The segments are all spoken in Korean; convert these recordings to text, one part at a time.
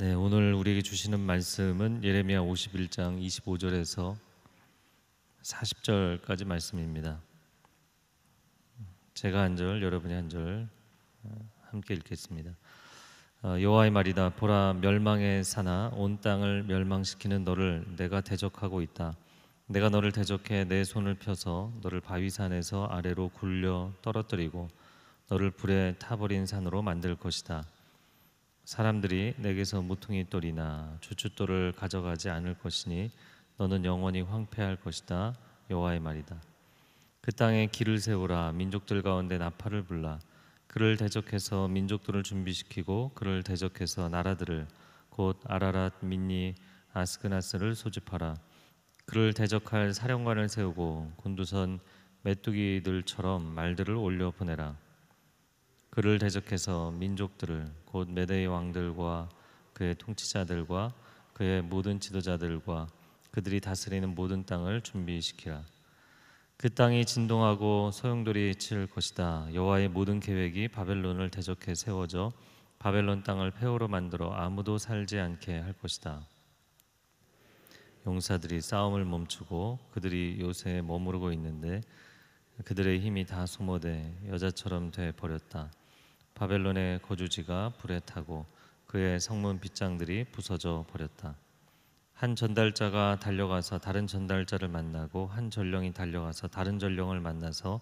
네, 오늘 우리에게 주시는 말씀은 예레미야 51장 25절에서 40절까지 말씀입니다. 제가 한 절, 여러분이 한절 어, 함께 읽겠습니다. 어, 여호와의 말이다. 보라 멸망의 사나 온 땅을 멸망시키는 너를 내가 대적하고 있다. 내가 너를 대적해 내 손을 펴서 너를 바위산에서 아래로 굴려 떨어뜨리고 너를 불에 타버린 산으로 만들 것이다. 사람들이 내게서 무통의 돌이나 주춧돌을 가져가지 않을 것이니 너는 영원히 황폐할 것이다 여호와의 말이다. 그 땅에 길을 세우라 민족들 가운데 나팔을 불라 그를 대적해서 민족들을 준비시키고 그를 대적해서 나라들을 곧 아라랏 민니 아스그나스를 소집하라 그를 대적할 사령관을 세우고 곤두선 메뚜기들처럼 말들을 올려 보내라 그를 대적해서 민족들을 곧 메대 왕들과 그의 통치자들과 그의 모든 지도자들과 그들이 다스리는 모든 땅을 준비시키라. 그 땅이 진동하고 소용돌이 칠 것이다. 여호와의 모든 계획이 바벨론을 대적해 세워져 바벨론 땅을 폐허로 만들어 아무도 살지 않게 할 것이다. 용사들이 싸움을 멈추고 그들이 요새 머무르고 있는데 그들의 힘이 다 소모돼 여자처럼 돼 버렸다. 바벨론의 거주지가 불에 타고 그의 성문 빗장들이 부서져 버렸다. 한 전달자가 달려가서 다른 전달자를 만나고 한 전령이 달려가서 다른 전령을 만나서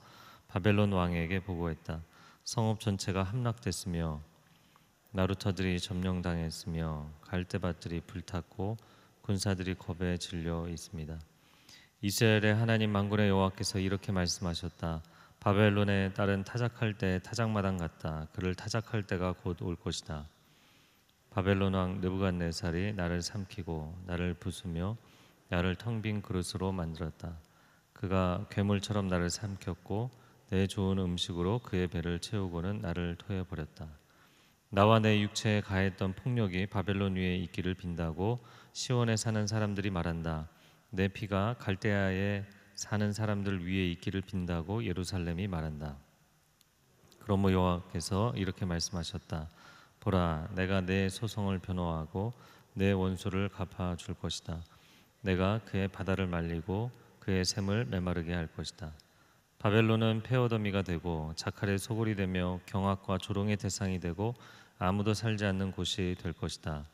바벨론 왕에게 보고했다. 성읍 전체가 함락됐으며 나루터들이 점령당했으며 갈대밭들이 불탔고 군사들이 겁에 질려 있습니다. 이스라엘의 하나님 만군의 여호와께서 이렇게 말씀하셨다. 바벨론의 딸은 타작할 때 타작마당 같다. 그를 타작할 때가 곧 올 것이다. 바벨론 왕 느부갓네살이 나를 삼키고 나를 부수며 나를 텅 빈 그릇으로 만들었다. 그가 괴물처럼 나를 삼켰고 내 좋은 음식으로 그의 배를 채우고는 나를 토해 버렸다. 나와 내 육체에 가했던 폭력이 바벨론 위에 있기를 빈다고 시원에 사는 사람들이 말한다. 내 피가 갈대아의 사는 사람들 위에 있기를 빈다고 예루살렘이 말한다. 그러므로 여호와께서 이렇게 말씀하셨다. 보라, 내가 내 소송을 변호하고 내 원수를 갚아 줄 것이다. 내가 그의 바다를 말리고 그의 샘을 메마르게 할 것이다. 바벨론은 폐허더미가 되고 자칼의 소굴이 되며 경악과 조롱의 대상이 되고 아무도 살지 않는 곳이 될 것이다.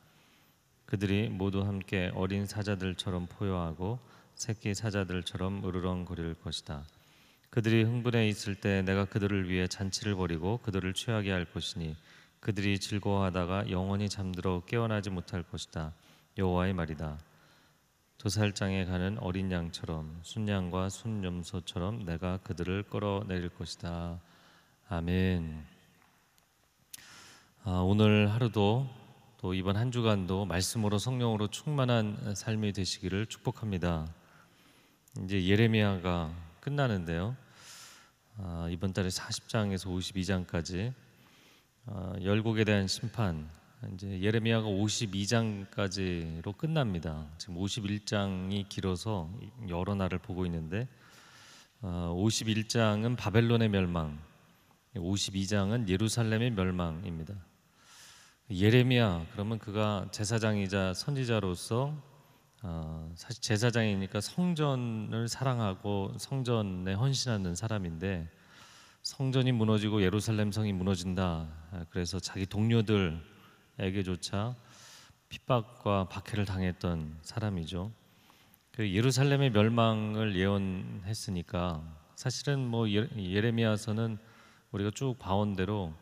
그들이 모두 함께 어린 사자들처럼 포효하고 새끼 사자들처럼 으르렁거릴 것이다. 그들이 흥분해 있을 때 내가 그들을 위해 잔치를 벌이고 그들을 취하게 할 것이니 그들이 즐거워하다가 영원히 잠들어 깨어나지 못할 것이다. 여호와의 말이다. 도살장에 가는 어린 양처럼 순양과 순염소처럼 내가 그들을 끌어내릴 것이다. 아멘. 아, 오늘 하루도 또 이번 한 주간도 말씀으로 성령으로 충만한 삶이 되시기를 축복합니다. 이제 예레미야가 끝나는데요. 아, 이번 달에 40장에서 52장까지 아, 열국에 대한 심판 이제 예레미야가 52장까지로 끝납니다. 지금 51장이 길어서 여러 날을 보고 있는데 아, 51장은 바벨론의 멸망, 52장은 예루살렘의 멸망입니다. 예레미야 그러면 그가 제사장이자 선지자로서 어, 사실 제사장이니까 성전을 사랑하고 성전에 헌신하는 사람인데 성전이 무너지고 예루살렘 성이 무너진다. 그래서 자기 동료들에게조차 핍박과 박해를 당했던 사람이죠. 그 예루살렘의 멸망을 예언했으니까 사실은 뭐 예, 예레미야서는 우리가 쭉 봐온 대로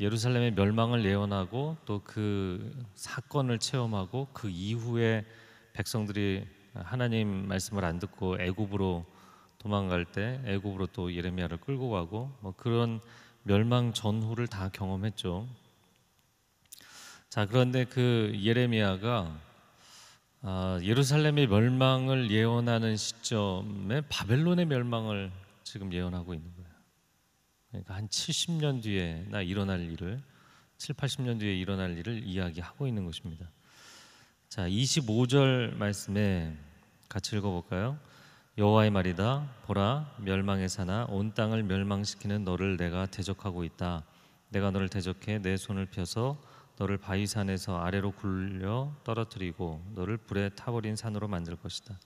예루살렘의 멸망을 예언하고 또 그 사건을 체험하고 그 이후에 백성들이 하나님 말씀을 안 듣고 애굽으로 도망갈 때 애굽으로 또 예레미야를 끌고 가고 뭐 그런 멸망 전후를 다 경험했죠. 자 그런데 그 예레미야가 아, 예루살렘의 멸망을 예언하는 시점에 바벨론의 멸망을 지금 예언하고 있는 거예요. 그러니까 한 70년 뒤에 나 일어날 일을 7, 80년 뒤에 일어날 일을 이야기하고 있는 것입니다. 자, 25절 말씀에 같이 읽어볼까요? 여호와의 말이다. 보라, 멸망에 사나 온 땅을 멸망시키는 너를 내가 대적하고 있다. 내가 너를 대적해 내 손을 펴서 너를 바위산에서 아래로 굴려 떨어뜨리고 너를 불에 타버린 산으로 만들 것이다.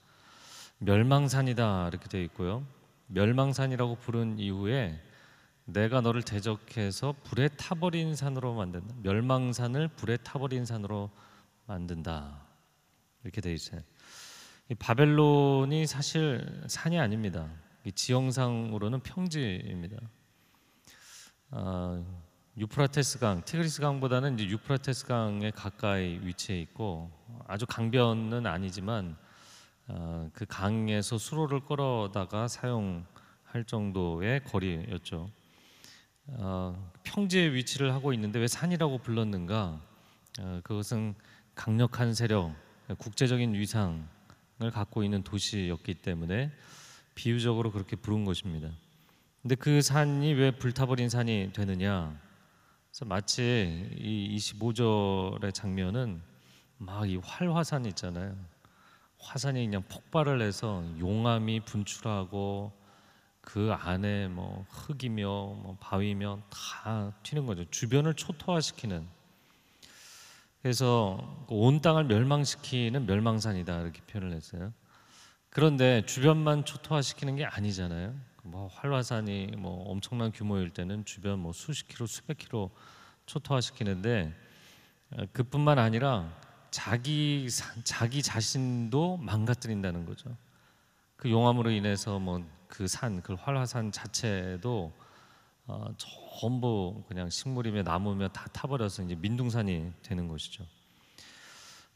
멸망산이다 이렇게 되어 있고요. 멸망산이라고 부른 이후에 내가 너를 대적해서 불에 타버린 산으로 만든다. 멸망산을 불에 타버린 산으로 만든다. 만든다. 이렇게 돼 있어요. 바벨론이 사실 산이 아닙니다. 지형상으로는 평지입니다. 아, 유프라테스강, 티그리스강보다는 이제 유프라테스강에 가까이 위치해 있고 아주 강변은 아니지만 아, 그 강에서 수로를 끌어다가 사용할 정도의 거리였죠. 아, 평지의 위치를 하고 있는데 왜 산이라고 불렀는가? 아, 그것은 강력한 세력, 국제적인 위상을 갖고 있는 도시였기 때문에 비유적으로 그렇게 부른 것입니다. 근데 그 산이 왜 불타버린 산이 되느냐? 그래서 마치 이 25절의 장면은 막 이 활화산 있잖아요. 화산이 그냥 폭발을 해서 용암이 분출하고 그 안에 뭐 흙이며 뭐 바위며 다 튀는 거죠. 주변을 초토화시키는 그래서 그 온 땅을 멸망시키는 멸망산이다 이렇게 표현을 했어요. 그런데 주변만 초토화시키는 게 아니잖아요. 뭐 활화산이 뭐 엄청난 규모일 때는 주변 뭐 수십 킬로 수백 킬로 초토화시키는데 어, 그뿐만 아니라 자기 자기 자신도 망가뜨린다는 거죠. 그 용암으로 인해서 뭐 그 산, 그 활화산 자체도 어, 전부 그냥 식물이며 나무며 다 타버려서 이제 민둥산이 되는 것이죠.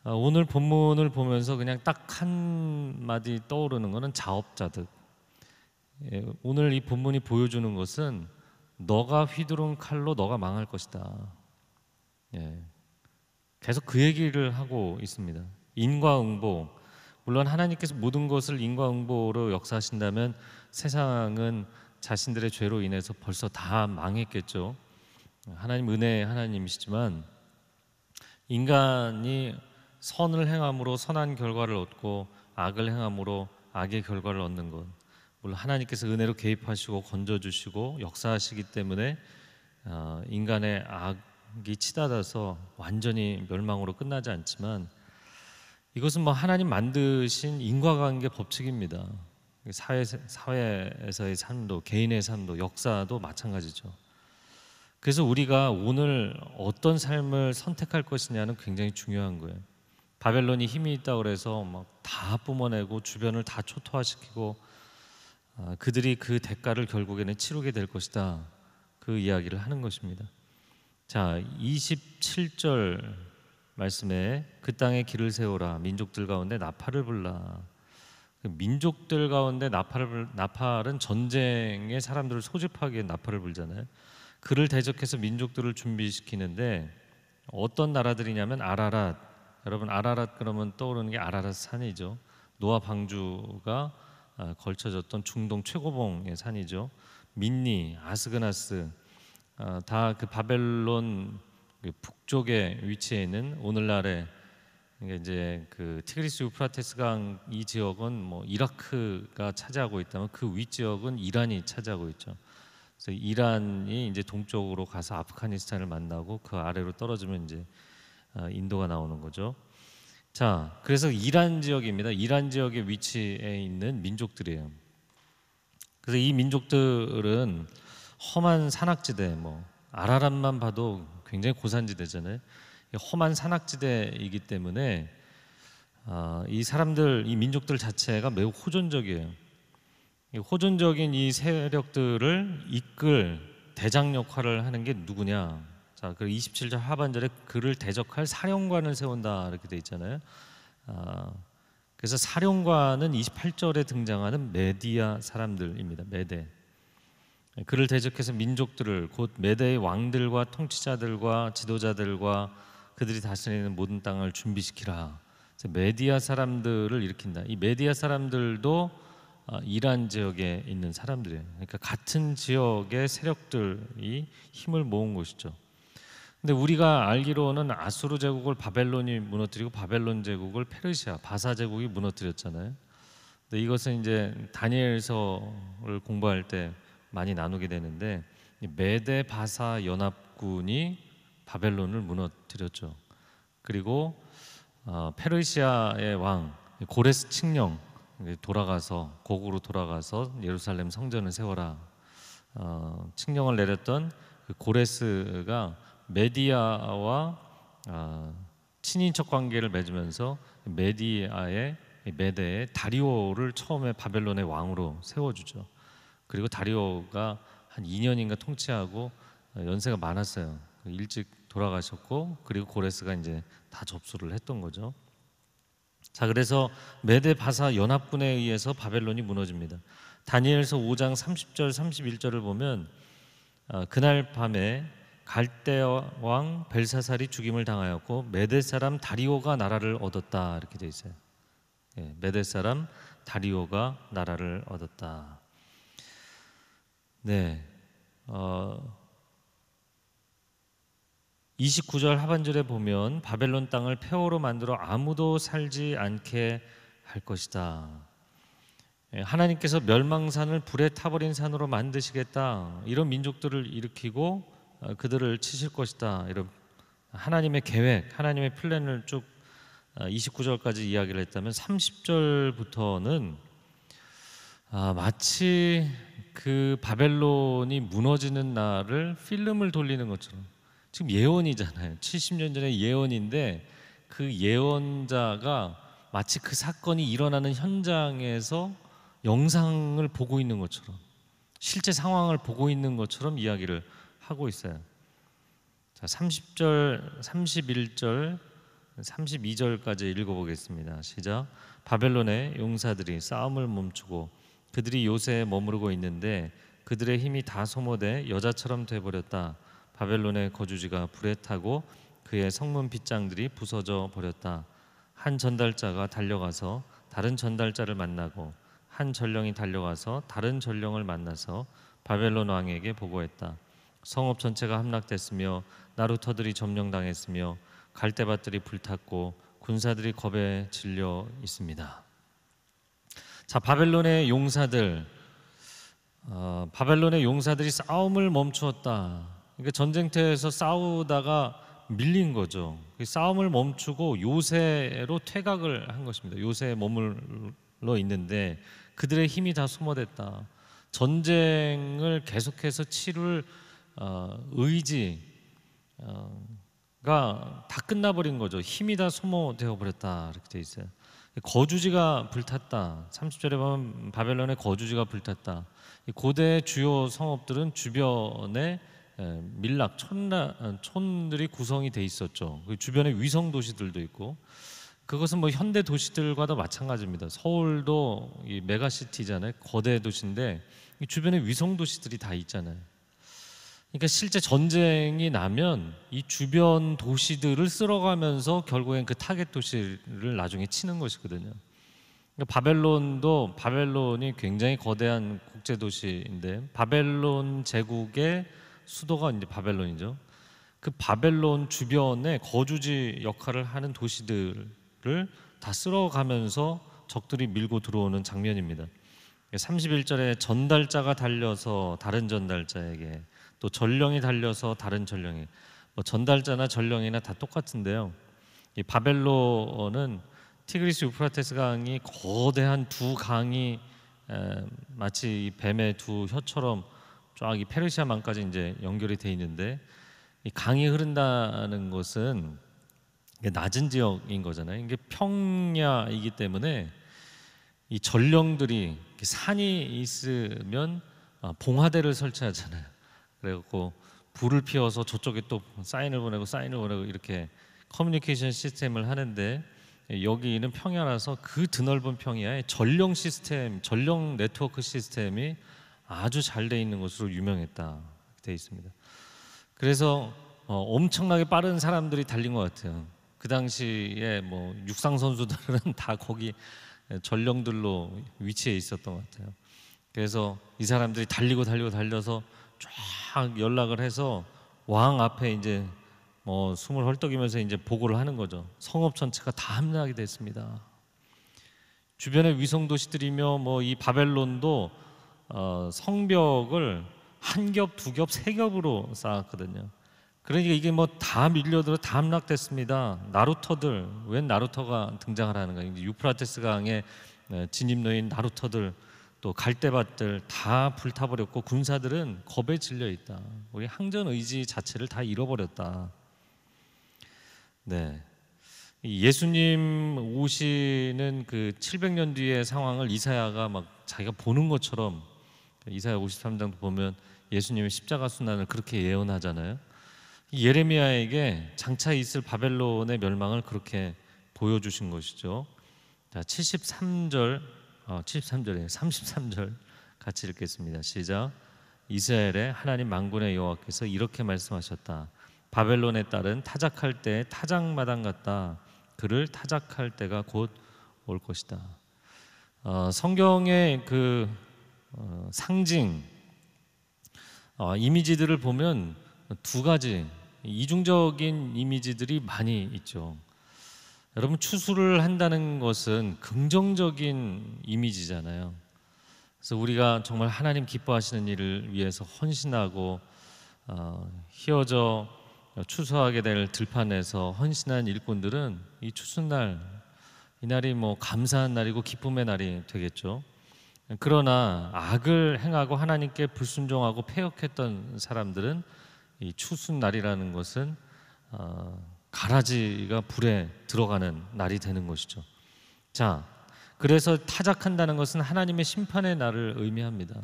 어, 오늘 본문을 보면서 그냥 딱 한 마디 떠오르는 것은 자업자득. 예, 오늘 이 본문이 보여주는 것은 너가 휘두른 칼로 너가 망할 것이다. 예, 계속 그 얘기를 하고 있습니다. 인과응보. 물론 하나님께서 모든 것을 인과응보로 역사하신다면 세상은 자신들의 죄로 인해서 벌써 다 망했겠죠. 하나님 은혜의 하나님이시지만 인간이 선을 행함으로 선한 결과를 얻고 악을 행함으로 악의 결과를 얻는 것. 물론 하나님께서 은혜로 개입하시고 건져 주시고 역사하시기 때문에 어, 인간의 악이 치닫아서 완전히 멸망으로 끝나지 않지만 이것은 뭐 하나님 만드신 인과관계 법칙입니다. 사회, 사회에서의 삶도 개인의 삶도 역사도 마찬가지죠. 그래서 우리가 오늘 어떤 삶을 선택할 것이냐는 굉장히 중요한 거예요. 바벨론이 힘이 있다 고 그래서 막 다 뿜어내고 주변을 다 초토화시키고 아, 그들이 그 대가를 결국에는 치르게 될 것이다. 그 이야기를 하는 것입니다. 자, 27절 말씀에 그 땅에 길을 세우라 민족들 가운데 나팔을 불라 그 민족들 가운데 나팔 나팔은 전쟁에 사람들을 소집하기에 나팔을 불잖아요. 그를 대적해서 민족들을 준비시키는데 어떤 나라들이냐면 아라랏. 여러분 아라랏 그러면 떠오르는 게 아라랏 산이죠. 노아 방주가 아, 걸쳐졌던 중동 최고봉의 산이죠. 민니, 아스그나스 아, 다그 바벨론 그 북쪽에 위치해 있는 오늘날의 그러니까 이제 그 티그리스 유프라테스강 이 지역은 뭐 이라크가 차지하고 있다면 그 위 지역은 이란이 차지하고 있죠. 그래서 이란이 이제 동쪽으로 가서 아프가니스탄을 만나고 그 아래로 떨어지면 이제 어, 인도가 나오는 거죠. 자, 그래서 이란 지역입니다. 이란 지역의 위치에 있는 민족들이에요. 그래서 이 민족들은 험한 산악지대, 뭐 아라람만 봐도 굉장히 고산지대잖아요. 험한 산악지대이기 때문에 아, 이 사람들, 이 민족들 자체가 매우 호전적이에요. 이 호전적인 이 세력들을 이끌 대장 역할을 하는 게 누구냐? 자, 그 27절 하반절에 그를 대적할 사령관을 세운다 이렇게 돼 있잖아요. 아, 그래서 사령관은 28절에 등장하는 메디아 사람들입니다. 메대. 그를 대적해서 민족들을 곧 메대의 왕들과 통치자들과 지도자들과 그들이 다스리는 모든 땅을 준비시키라. 메디아 사람들을 일으킨다. 이 메디아 사람들도 어, 이란 지역에 있는 사람들이에요. 그러니까 같은 지역의 세력들이 힘을 모은 것이죠. 근데 우리가 알기로는 아수르 제국을 바벨론이 무너뜨리고 바벨론 제국을 페르시아 바사 제국이 무너뜨렸잖아요. 근데 이것은 이제 다니엘서를 공부할 때 많이 나누게 되는데 메데 바사 연합군이 바벨론을 무너뜨렸죠. 그리고 어, 페르시아의 왕 고레스 칙령 돌아가서 고국으로 돌아가서 예루살렘 성전을 세워라 어, 칙령을 내렸던 그 고레스가 메디아와 어, 친인척 관계를 맺으면서 메디아의 메대의 다리오를 처음에 바벨론의 왕으로 세워주죠. 그리고 다리오가 한 2년인가 통치하고 어, 연세가 많았어요. 그 일찍 돌아가셨고 그리고 고레스가 이제 다 접수를 했던 거죠. 자 그래서 메데 바사 연합군에 의해서 바벨론이 무너집니다. 다니엘서 5장 30절 31절을 보면 어, 그날 밤에 갈대 왕 벨사살이 죽임을 당하였고 메데 사람 다리오가 나라를 얻었다 이렇게 돼 있어요. 예, 메데 사람 다리오가 나라를 얻었다. 네, 어, 29절 하반절에 보면 바벨론 땅을 폐허로 만들어 아무도 살지 않게 할 것이다. 예, 하나님께서 멸망산을 불에 타버린 산으로 만드시겠다. 이런 민족들을 일으키고 어, 그들을 치실 것이다. 이런 하나님의 계획, 하나님의 플랜을 쭉 29절까지 어, 이야기를 했다면 30절부터는 아, 마치 그 바벨론이 무너지는 날을 필름을 돌리는 것처럼 지금 예언이잖아요. 70년 전에 예언인데 그 예언자가 마치 그 사건이 일어나는 현장에서 영상을 보고 있는 것처럼 실제 상황을 보고 있는 것처럼 이야기를 하고 있어요. 자, 30절, 31절, 32절까지 읽어보겠습니다. 시작. 바벨론의 용사들이 싸움을 멈추고 그들이 요새 머무르고 있는데 그들의 힘이 다 소모돼 여자처럼 돼버렸다. 바벨론의 거주지가 불에 타고 그의 성문 빗장들이 부서져 버렸다. 한 전달자가 달려가서 다른 전달자를 만나고 한 전령이 달려가서 다른 전령을 만나서 바벨론 왕에게 보고했다. 성읍 전체가 함락됐으며 나루터들이 점령당했으며 갈대밭들이 불탔고 군사들이 겁에 질려 있습니다. 자, 바벨론의 용사들, 어, 바벨론의 용사들이 싸움을 멈추었다. 그러니까 전쟁터에서 싸우다가 밀린 거죠. 그 싸움을 멈추고 요새로 퇴각을 한 것입니다. 요새에 머물러 있는데 그들의 힘이 다 소모됐다. 전쟁을 계속해서 치를 어, 의지가 어, 다 끝나버린 거죠. 힘이 다 소모되어 버렸다 이렇게 돼 있어요. 거주지가 불탔다. 30절에 보면 바벨론의 거주지가 불탔다. 고대 주요 성읍들은 주변에 예, 밀락 천라 어, 촌들이 구성이 돼 있었죠. 그 주변에 위성 도시들도 있고 그것은 뭐 현대 도시들과도 마찬가지입니다. 서울도 이 메가시티잖아요. 거대 도시인데 주변에 위성 도시들이 다 있잖아요. 그러니까 실제 전쟁이 나면 이 주변 도시들을 쓸어가면서 결국엔 그 타겟 도시를 나중에 치는 것이거든요. 그러니까 바벨론도 바벨론이 굉장히 거대한 국제 도시인데 바벨론 제국의 수도가 이제 바벨론이죠. 그 바벨론 주변의 거주지 역할을 하는 도시들을 다 쓸어가면서 적들이 밀고 들어오는 장면입니다. 31절에 전달자가 달려서 다른 전달자에게 또 전령이 달려서 다른 전령에 뭐 전달자나 전령이나 다 똑같은데요. 이 바벨론은 티그리스 유프라테스 강이 거대한 두 강이 마치 뱀의 두 혀처럼 쫙이 페르시아만까지 이제 연결이 돼 있는데 이 강이 흐른다는 것은 낮은 지역인 거잖아요. 이게 평야이기 때문에 이 전령들이 산이 있으면 아, 봉화대를 설치하잖아요. 그래갖고 불을 피워서 저쪽에 또 사인을 보내고 사인을 보내고 이렇게 커뮤니케이션 시스템을 하는데 여기는 평야라서 그 드넓은 평야에 전령 시스템, 전령 네트워크 시스템이 아주 잘 돼 있는 것으로 유명했다 돼 있습니다. 그래서 어, 엄청나게 빠른 사람들이 달린 것 같아요. 그 당시에 뭐 육상 선수들은 다 거기 전령들로 위치해 있었던 것 같아요. 그래서 이 사람들이 달리고 달리고 달려서 쫙 연락을 해서 왕 앞에 이제 뭐 숨을 헐떡이면서 이제 보고를 하는 거죠. 성읍 전체가 다 함락이 됐습니다. 주변의 위성 도시들이며 뭐 이 바벨론도 어, 성벽을 한 겹, 두 겹, 세 겹으로 쌓았거든요. 그러니까 이게 뭐 다 밀려들어 다 함락됐습니다. 나루터들 웬 나루터가 등장을 하는 거예요. 유프라테스 강의 네, 진입로인 나루터들 또 갈대밭들 다 불타버렸고 군사들은 겁에 질려 있다. 우리 항전 의지 자체를 다 잃어버렸다. 네. 예수님 오시는 그 700년 뒤의 상황을 이사야가 막 자기가 보는 것처럼 이사야 53장도 보면 예수님의 십자가 순환을 그렇게 예언하잖아요. 예레미야에게 장차 있을 바벨론의 멸망을 그렇게 보여주신 것이죠. 자, 73절, 어, 73절에 33절 같이 읽겠습니다. 시작. 이스라엘의 하나님 만군의 여호와께서 이렇게 말씀하셨다. 바벨론의 딸은 타작할 때 타작마당 같다. 그를 타작할 때가 곧 올 것이다. 어, 성경의 그 어, 상징, 어, 이미지들을 보면 두 가지 이중적인 이미지들이 많이 있죠. 여러분 추수를 한다는 것은 긍정적인 이미지잖아요. 그래서 우리가 정말 하나님 기뻐하시는 일을 위해서 헌신하고 어, 희어져 추수하게 될 들판에서 헌신한 일꾼들은 이 추수날 이날이 뭐 감사한 날이고 기쁨의 날이 되겠죠. 그러나 악을 행하고 하나님께 불순종하고 폐역했던 사람들은 이 추순날이라는 것은 어, 가라지가 불에 들어가는 날이 되는 것이죠. 자, 그래서 타작한다는 것은 하나님의 심판의 날을 의미합니다.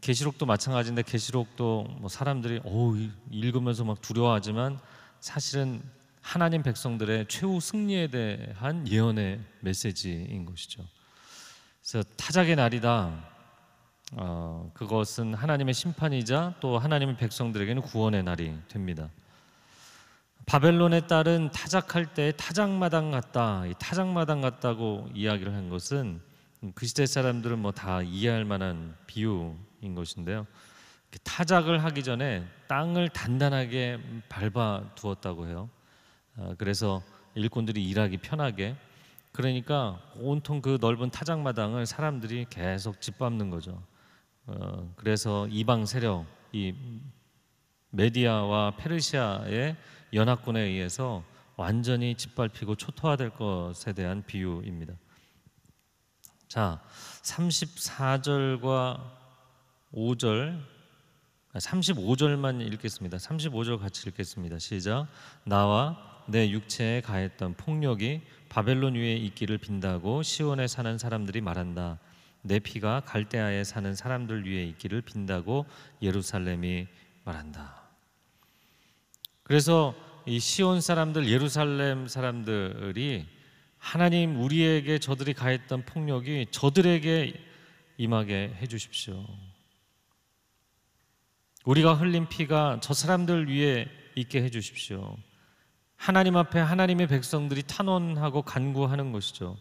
계시록도 마찬가지인데 계시록도 뭐 사람들이 어 읽으면서 막 두려워하지만 사실은 하나님 백성들의 최후 승리에 대한 예언의 메시지인 것이죠. 그래서 타작의 날이다. 어, 그것은 하나님의 심판이자 또 하나님의 백성들에게는 구원의 날이 됩니다. 바벨론의 딸은 타작할 때 타작마당 같다, 타작마당 같다고 이야기를 한 것은 그 시대 사람들은 뭐 다 이해할 만한 비유인 것인데요. 타작을 하기 전에 땅을 단단하게 밟아 두었다고 해요. 아, 그래서 일꾼들이 일하기 편하게 그러니까 온통 그 넓은 타작마당을 사람들이 계속 짓밟는 거죠. 어, 그래서 이방 세력, 이 메디아와 페르시아의 연합군에 의해서 완전히 짓밟히고 초토화될 것에 대한 비유입니다. 자, 34절과 5절 35절만 읽겠습니다. 35절 같이 읽겠습니다. 시작. 나와 내 육체에 가했던 폭력이 바벨론 위에 있기를 빈다고 시온에 사는 사람들이 말한다. 내 피가 갈대아에 사는 사람들 위에 있기를 빈다고 예루살렘이 말한다. 그래서 이 시온 사람들, 예루살렘 사람들이 하나님 우리에게 저들이 가했던 폭력이 저들에게 임하게 해 주십시오. 우리가 흘린 피가 저 사람들 위에 있게 해 주십시오. 하나님 앞에 하나님의 백성들이 탄원하고 간구하는 것이죠.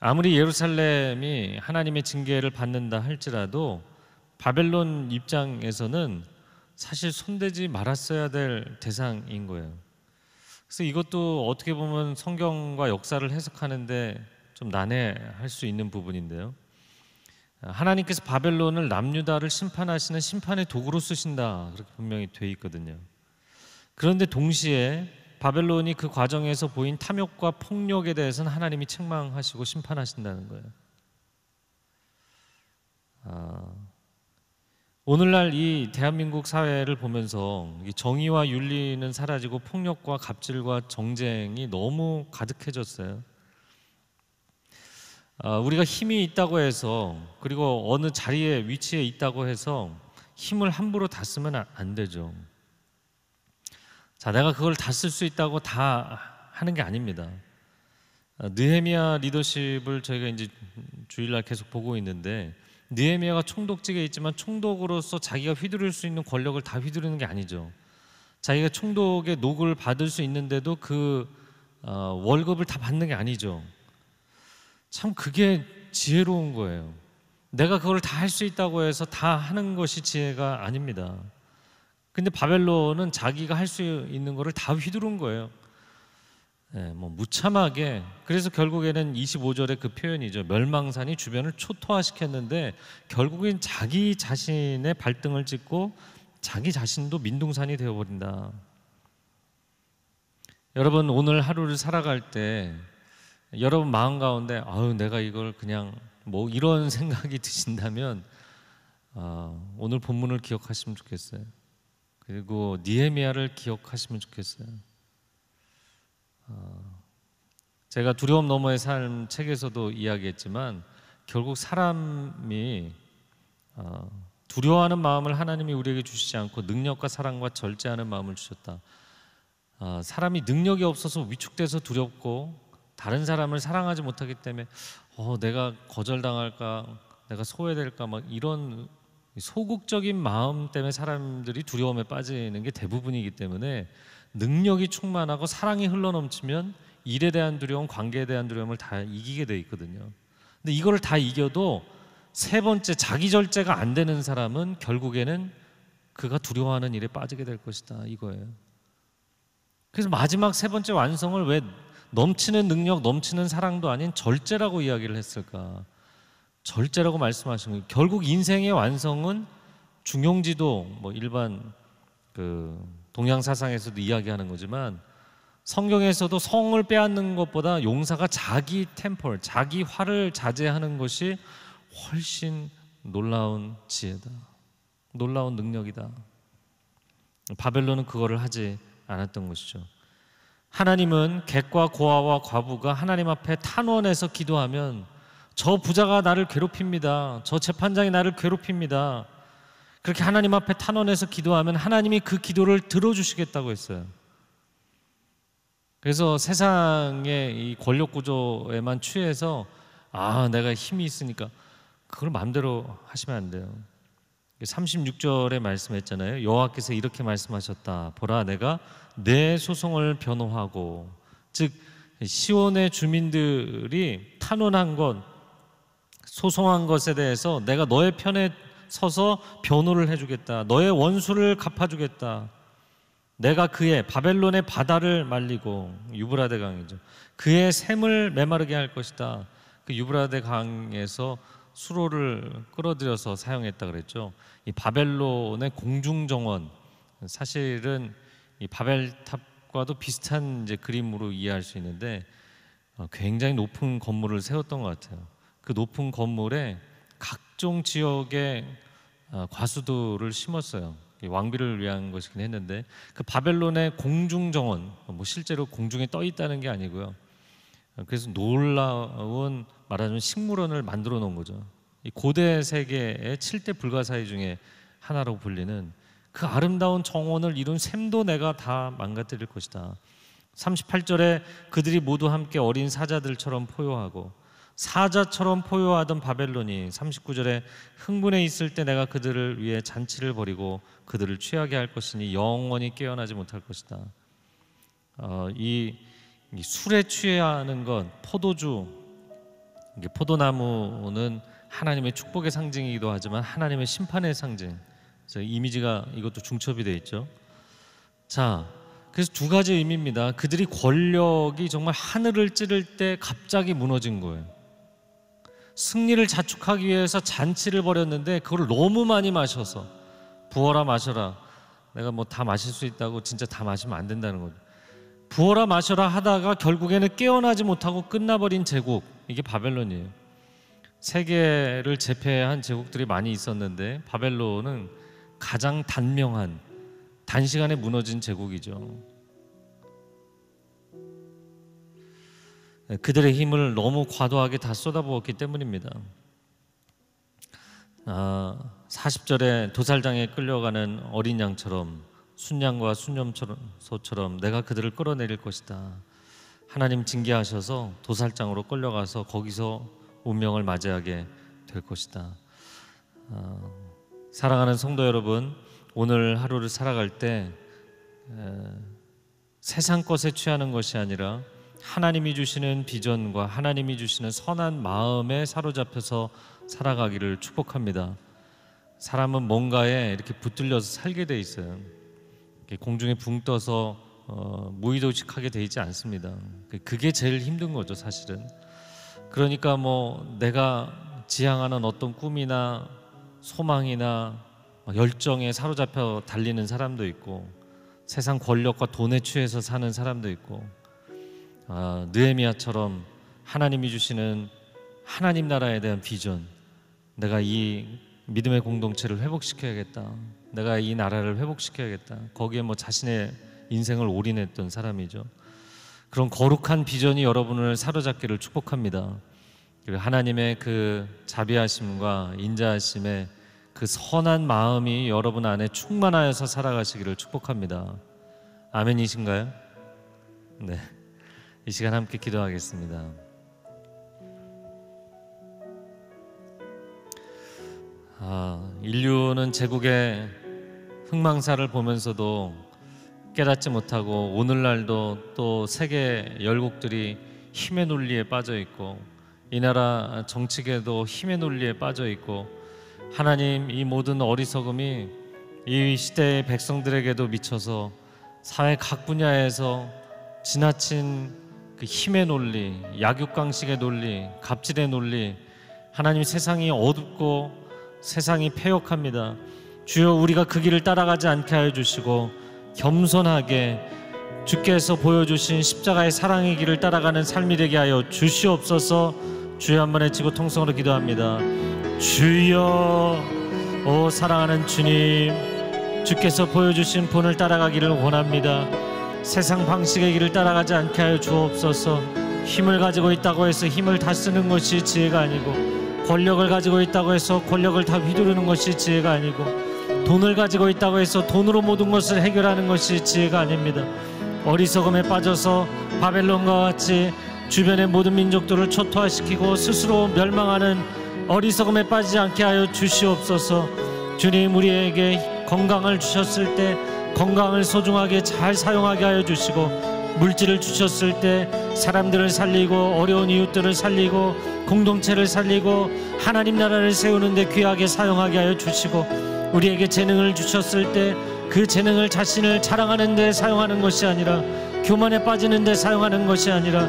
아무리 예루살렘이 하나님의 징계를 받는다 할지라도 바벨론 입장에서는 사실 손대지 말았어야 될 대상인 거예요. 그래서 이것도 어떻게 보면 성경과 역사를 해석하는데 좀 난해할 수 있는 부분인데요. 하나님께서 바벨론을 남유다를 심판하시는 심판의 도구로 쓰신다 그렇게 분명히 돼 있거든요. 그런데 동시에 바벨론이 그 과정에서 보인 탐욕과 폭력에 대해서는 하나님이 책망하시고 심판하신다는 거예요. 아, 오늘날 이 대한민국 사회를 보면서 정의와 윤리는 사라지고 폭력과 갑질과 정쟁이 너무 가득해졌어요. 아, 우리가 힘이 있다고 해서 그리고 어느 자리에 위치에 있다고 해서 힘을 함부로 다 쓰면 안 되죠. 자, 내가 그걸 다 쓸 수 있다고 다 하는 게 아닙니다. 어, 느헤미아 리더십을 저희가 이제 주일날 계속 보고 있는데 느헤미아가 총독직에 있지만 총독으로서 자기가 휘두를 수 있는 권력을 다 휘두르는 게 아니죠. 자기가 총독의 녹을 받을 수 있는데도 그 어, 월급을 다 받는 게 아니죠. 참 그게 지혜로운 거예요. 내가 그걸 다 할 수 있다고 해서 다 하는 것이 지혜가 아닙니다. 근데 바벨론은 자기가 할 수 있는 거를 다 휘두른 거예요. 네, 뭐 무참하게 그래서 결국에는 25절의 그 표현이죠 멸망산이 주변을 초토화시켰는데 결국엔 자기 자신의 발등을 찍고 자기 자신도 민둥산이 되어버린다 여러분 오늘 하루를 살아갈 때 여러분 마음 가운데 아유 내가 이걸 그냥 뭐 이런 생각이 드신다면 아, 오늘 본문을 기억하시면 좋겠어요 그리고 니에미아를 기억하시면 좋겠어요. 어, 제가 두려움 너머의 삶 책에서도 이야기했지만 결국 사람이 어, 두려워하는 마음을 하나님이 우리에게 주시지 않고 능력과 사랑과 절제하는 마음을 주셨다. 어, 사람이 능력이 없어서 위축돼서 두렵고 다른 사람을 사랑하지 못하기 때문에 어, 내가 거절당할까, 내가 소외될까 막 이런 소극적인 마음 때문에 사람들이 두려움에 빠지는 게 대부분이기 때문에 능력이 충만하고 사랑이 흘러넘치면 일에 대한 두려움, 관계에 대한 두려움을 다 이기게 돼 있거든요. 근데 이걸다 이겨도 세 번째 자기 절제가 안 되는 사람은 결국에는 그가 두려워하는 일에 빠지게 될 것이다 이거예요. 그래서 마지막 세 번째 완성을 왜 넘치는 능력, 넘치는 사랑도 아닌 절제라고 이야기를 했을까? 절제라고 말씀하신 거예요. 결국 인생의 완성은 중용지도 뭐 일반 그 동양 사상에서도 이야기하는 거지만 성경에서도 성을 빼앗는 것보다 용사가 자기 템펄, 자기 화를 자제하는 것이 훨씬 놀라운 지혜다. 놀라운 능력이다. 바벨론은 그거를 하지 않았던 것이죠. 하나님은 객과 고아와 과부가 하나님 앞에 탄원해서 기도하면 저 부자가 나를 괴롭힙니다. 저 재판장이 나를 괴롭힙니다. 그렇게 하나님 앞에 탄원해서 기도하면 하나님이 그 기도를 들어주시겠다고 했어요. 그래서 세상의 이 권력 구조에만 취해서 아, 내가 힘이 있으니까 그걸 마음대로 하시면 안 돼요. 36절에 말씀했잖아요. 여호와께서 이렇게 말씀하셨다. 보라 내가 내 소송을 변호하고 즉 시온의 주민들이 탄원한 건 소송한 것에 대해서 내가 너의 편에 서서 변호를 해주겠다. 너의 원수를 갚아주겠다. 내가 그의 바벨론의 바다를 말리고 유브라데 강이죠. 그의 샘을 메마르게 할 것이다. 그 유브라데 강에서 수로를 끌어들여서 사용했다 그랬죠. 이 바벨론의 공중 정원 사실은 이 바벨탑과도 비슷한 이제 그림으로 이해할 수 있는데 어, 굉장히 높은 건물을 세웠던 것 같아요. 그 높은 건물에 각종 지역의 어, 과수도를 심었어요. 왕비를 위한 것이긴 했는데 그 바벨론의 공중 정원, 뭐 실제로 공중에 떠 있다는 게 아니고요. 그래서 놀라운 말하자면 식물원을 만들어 놓은 거죠. 고대 세계의 7대 불가사의 중에 하나라고 불리는 그 아름다운 정원을 이룬 샘도 내가 다 망가뜨릴 것이다. 38절에 그들이 모두 함께 어린 사자들처럼 포효하고 사자처럼 포효하던 바벨론이 39절에 흥분해 있을 때 내가 그들을 위해 잔치를 벌이고 그들을 취하게 할 것이니 영원히 깨어나지 못할 것이다. 어, 이, 이, 술에 취하는 건 포도주, 포도나무는 하나님의 축복의 상징이기도 하지만 하나님의 심판의 상징. 그래서 이미지가 이것도 중첩이 돼 있죠. 자, 그래서 두 가지 의미입니다. 그들이 권력이 정말 하늘을 찌를 때 갑자기 무너진 거예요. 승리를 자축하기 위해서 잔치를 벌였는데 그걸 너무 많이 마셔서 부어라 마셔라 내가 뭐 다 마실 수 있다고 진짜 다 마시면 안 된다는 거죠. 부어라 마셔라 하다가 결국에는 깨어나지 못하고 끝나버린 제국 이게 바벨론이에요. 세계를 제패한 제국들이 많이 있었는데 바벨론은 가장 단명한 단시간에 무너진 제국이죠. 예, 그들의 힘을 너무 과도하게 다 쏟아부었기 때문입니다. 아, 40절에 도살장에 끌려가는 어린 양처럼 순양과 순념소처럼 내가 그들을 끌어내릴 것이다. 하나님 징계하셔서 도살장으로 끌려가서 거기서 운명을 맞이하게 될 것이다. 아, 사랑하는 성도 여러분, 오늘 하루를 살아갈 때 에, 세상 것에 취하는 것이 아니라 하나님이 주시는 비전과 하나님이 주시는 선한 마음에 사로잡혀서 살아가기를 축복합니다. 사람은 뭔가에 이렇게 붙들려서 살게 돼 있어요. 공중에 붕 떠서 어, 무의도식하게 돼 있지 않습니다. 그게 제일 힘든 거죠, 사실은. 그러니까 뭐 내가 지향하는 어떤 꿈이나 소망이나 열정에 사로잡혀 달리는 사람도 있고 세상 권력과 돈에 취해서 사는 사람도 있고 아, 느헤미야처럼 하나님이 주시는 하나님 나라에 대한 비전, 내가 이 믿음의 공동체를 회복시켜야겠다. 내가 이 나라를 회복시켜야겠다. 거기에 뭐 자신의 인생을 올인했던 사람이죠. 그런 거룩한 비전이 여러분을 사로잡기를 축복합니다. 그리고 하나님의 그 자비하심과 인자하심의 그 선한 마음이 여러분 안에 충만하여서 살아가시기를 축복합니다. 아멘이신가요? 네. 이 시간 함께 기도하겠습니다. 아, 인류는 제국의 흥망사를 보면서도 깨닫지 못하고 오늘날도 또 세계 열국들이 힘의 논리에 빠져 있고 이 나라 정치계도 힘의 논리에 빠져 있고 하나님 이 모든 어리석음이 이 시대의 백성들에게도 미쳐서 사회 각 분야에서 지나친 그 힘의 논리, 약육강식의 논리, 갑질의 논리, 하나님 세상이 어둡고 세상이 폐역합니다. 주여 우리가 그 길을 따라가지 않게 하여 주시고 겸손하게 주께서 보여주신 십자가의 사랑의 길을 따라가는 삶이 되게 하여 주시옵소서 주여 한번 외치고 통성으로 기도합니다. 주여 오 사랑하는 주님 주께서 보여주신 분을 따라가기를 원합니다. 세상 방식의 길을 따라가지 않게 하여 주옵소서. 힘을 가지고 있다고 해서 힘을 다 쓰는 것이 지혜가 아니고 권력을 가지고 있다고 해서 권력을 다 휘두르는 것이 지혜가 아니고 돈을 가지고 있다고 해서 돈으로 모든 것을 해결하는 것이 지혜가 아닙니다. 어리석음에 빠져서 바벨론과 같이 주변의 모든 민족들을 초토화시키고 스스로 멸망하는 어리석음에 빠지지 않게 하여 주시옵소서. 주님 우리에게 건강을 주셨을 때 건강을 소중하게 잘 사용하게 하여 주시고 물질을 주셨을 때 사람들을 살리고 어려운 이웃들을 살리고 공동체를 살리고 하나님 나라를 세우는데 귀하게 사용하게 하여 주시고 우리에게 재능을 주셨을 때 그 재능을 자신을 자랑하는 데 사용하는 것이 아니라 교만에 빠지는 데 사용하는 것이 아니라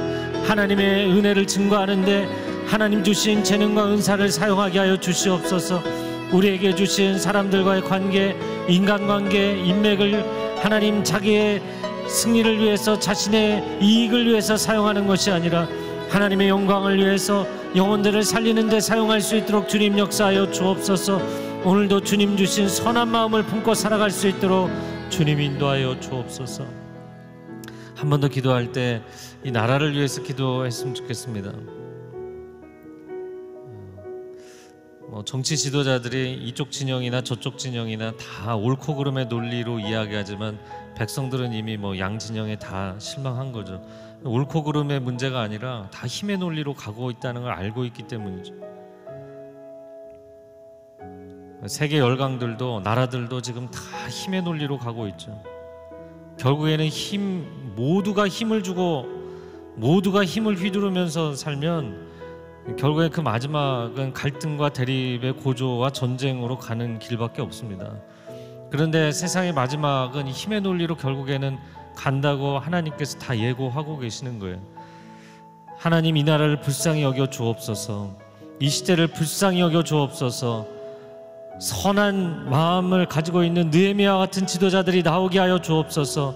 하나님의 은혜를 증거하는 데 하나님 주신 재능과 은사를 사용하게 하여 주시옵소서. 우리에게 주신 사람들과의 관계, 인간관계, 인맥을 하나님 자기의 승리를 위해서 자신의 이익을 위해서 사용하는 것이 아니라 하나님의 영광을 위해서 영혼들을 살리는 데 사용할 수 있도록 주님 역사하여 주옵소서 오늘도 주님 주신 선한 마음을 품고 살아갈 수 있도록 주님 인도하여 주옵소서 한 번 더 기도할 때 이 나라를 위해서 기도했으면 좋겠습니다. 뭐 정치 지도자들이 이쪽 진영이나 저쪽 진영이나 다 옳고 그름의 논리로 이야기하지만 백성들은 이미 뭐 양 진영에 다 실망한 거죠. 옳고 그름의 문제가 아니라 다 힘의 논리로 가고 있다는 걸 알고 있기 때문이죠. 세계 열강들도 나라들도 지금 다 힘의 논리로 가고 있죠. 결국에는 힘 모두가 힘을 주고 모두가 힘을 휘두르면서 살면 결국에 그 마지막은 갈등과 대립의 고조와 전쟁으로 가는 길밖에 없습니다. 그런데 세상의 마지막은 힘의 논리로 결국에는 간다고 하나님께서 다 예고하고 계시는 거예요. 하나님 이 나라를 불쌍히 여겨 주옵소서. 이 시대를 불쌍히 여겨 주옵소서. 선한 마음을 가지고 있는 느헤미야 같은 지도자들이 나오게 하여 주옵소서.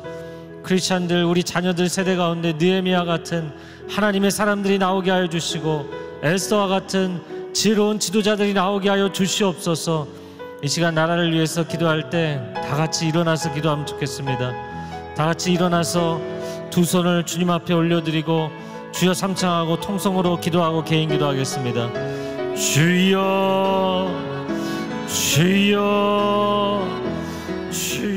크리스천들 우리 자녀들 세대 가운데 느헤미야 같은 하나님의 사람들이 나오게 하여 주시고 엘스와 터 같은 지혜로운 지도자들이 나오게 하여 주시옵소서 이 시간 나라를 위해서 기도할 때 다 같이 일어나서 기도하면 좋겠습니다. 다 같이 일어나서 두 손을 주님 앞에 올려드리고 주여 삼창하고 통성으로 기도하고 개인 기도하겠습니다. 주여 주여 주여